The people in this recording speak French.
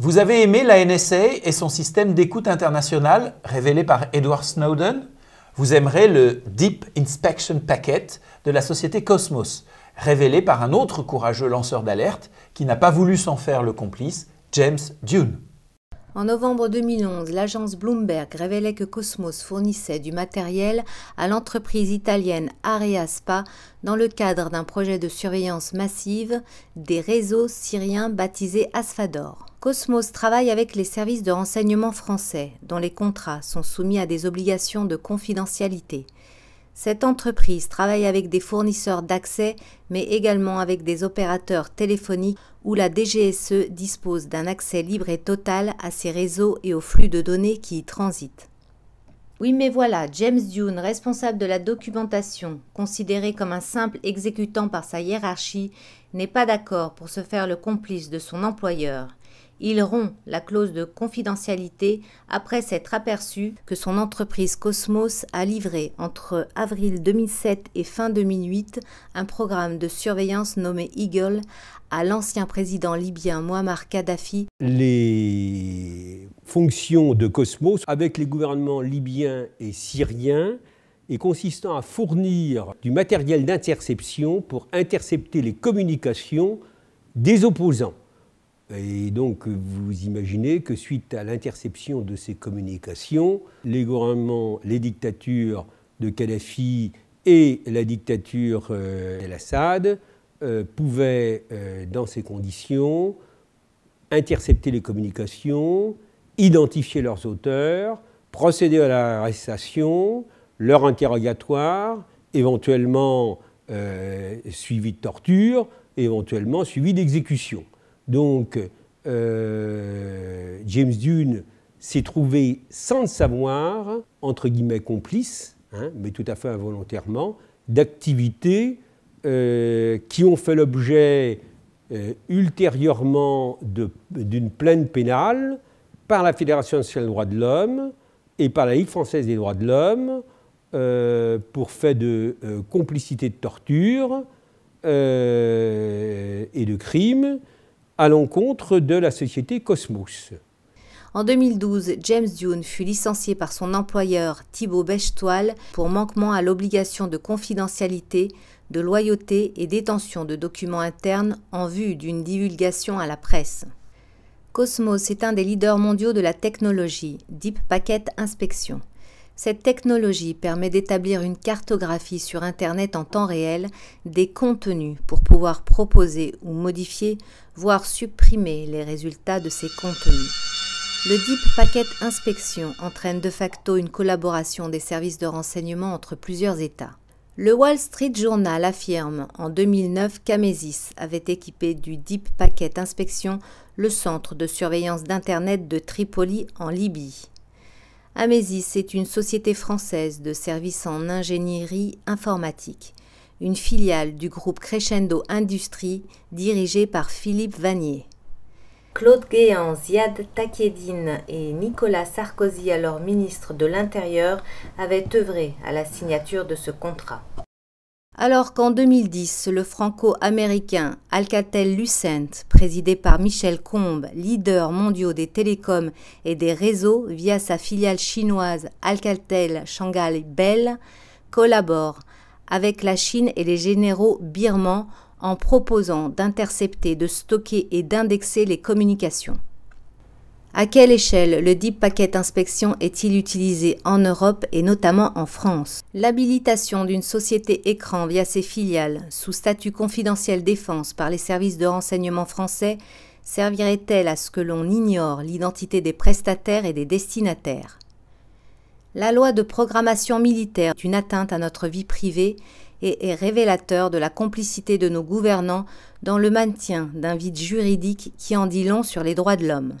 Vous avez aimé la NSA et son système d'écoute internationale révélé par Edward Snowden Vous aimerez le Deep Inspection Packet de la société Cosmos, révélé par un autre courageux lanceur d'alerte qui n'a pas voulu s'en faire le complice, James Dune. En novembre 2011, l'agence Bloomberg révélait que Cosmos fournissait du matériel à l'entreprise italienne Areaspa dans le cadre d'un projet de surveillance massive des réseaux syriens baptisés Asphador. Cosmos travaille avec les services de renseignement français, dont les contrats sont soumis à des obligations de confidentialité. Cette entreprise travaille avec des fournisseurs d'accès, mais également avec des opérateurs téléphoniques où la DGSE dispose d'un accès libre et total à ses réseaux et aux flux de données qui y transitent. Oui mais voilà, James Dune, responsable de la documentation, considéré comme un simple exécutant par sa hiérarchie, n'est pas d'accord pour se faire le complice de son employeur il rompt la clause de confidentialité après s'être aperçu que son entreprise Cosmos a livré entre avril 2007 et fin 2008 un programme de surveillance nommé Eagle à l'ancien président libyen Muammar Kadhafi. Les fonctions de Cosmos avec les gouvernements libyens et syriens et consistant à fournir du matériel d'interception pour intercepter les communications des opposants. Et donc, vous imaginez que suite à l'interception de ces communications, les gouvernements, les dictatures de Kadhafi et la dictature euh, assad euh, pouvaient, euh, dans ces conditions, intercepter les communications, identifier leurs auteurs, procéder à l'arrestation, leur interrogatoire, éventuellement euh, suivi de torture, éventuellement suivi d'exécution. Donc, euh, James Dune s'est trouvé sans le savoir, entre guillemets complice, hein, mais tout à fait involontairement, d'activités euh, qui ont fait l'objet euh, ultérieurement d'une plainte pénale par la Fédération nationale des droits de l'homme et par la Ligue française des droits de l'homme pour fait de complicité de torture et de crimes à l'encontre de la société Cosmos. En 2012, James Dune fut licencié par son employeur Thibaut Bechtoile pour manquement à l'obligation de confidentialité, de loyauté et détention de documents internes en vue d'une divulgation à la presse. Cosmos est un des leaders mondiaux de la technologie, Deep Packet Inspection. Cette technologie permet d'établir une cartographie sur Internet en temps réel des contenus pour pouvoir proposer ou modifier, voire supprimer les résultats de ces contenus. Le Deep Packet Inspection entraîne de facto une collaboration des services de renseignement entre plusieurs États. Le Wall Street Journal affirme en 2009 qu'Amesis avait équipé du Deep Packet Inspection le centre de surveillance d'Internet de Tripoli en Libye. Amésis est une société française de services en ingénierie informatique, une filiale du groupe Crescendo Industrie dirigée par Philippe Vanier. Claude Guéant, Ziad Takedine et Nicolas Sarkozy, alors ministre de l'Intérieur, avaient œuvré à la signature de ce contrat. Alors qu'en 2010, le franco-américain Alcatel-Lucent, présidé par Michel Combes, leader mondial des télécoms et des réseaux via sa filiale chinoise Alcatel Shanghai Bell, collabore avec la Chine et les généraux birmans en proposant d'intercepter, de stocker et d'indexer les communications. À quelle échelle le Deep Packet Inspection est-il utilisé en Europe et notamment en France L'habilitation d'une société écran via ses filiales sous statut confidentiel défense par les services de renseignement français servirait-elle à ce que l'on ignore l'identité des prestataires et des destinataires La loi de programmation militaire est une atteinte à notre vie privée et est révélateur de la complicité de nos gouvernants dans le maintien d'un vide juridique qui en dit long sur les droits de l'homme.